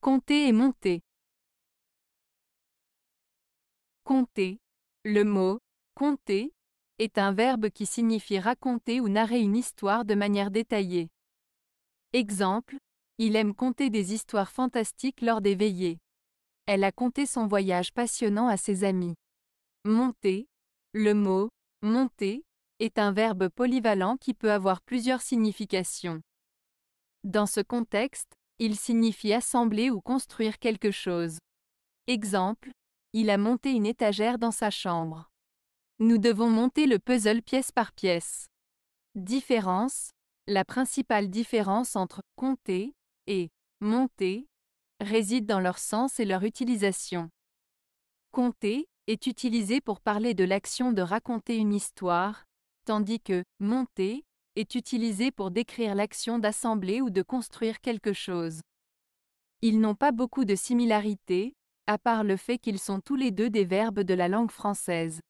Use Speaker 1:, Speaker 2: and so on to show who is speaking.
Speaker 1: Compter et monter.
Speaker 2: Compter. Le mot compter est un verbe qui signifie raconter ou narrer une histoire de manière détaillée. Exemple, il aime compter des histoires fantastiques lors des veillées. Elle a conté son voyage passionnant à ses amis. Monter. Le mot monter est un verbe polyvalent qui peut avoir plusieurs significations. Dans ce contexte, il signifie assembler ou construire quelque chose. Exemple, il a monté une étagère dans sa chambre. Nous devons monter le puzzle pièce par pièce. Différence, la principale différence entre compter et monter réside dans leur sens et leur utilisation. Compter est utilisé pour parler de l'action de raconter une histoire, tandis que monter est utilisé pour décrire l'action d'assembler ou de construire quelque chose. Ils n'ont pas beaucoup de similarités, à part le fait qu'ils sont tous les deux des
Speaker 3: verbes de la langue française.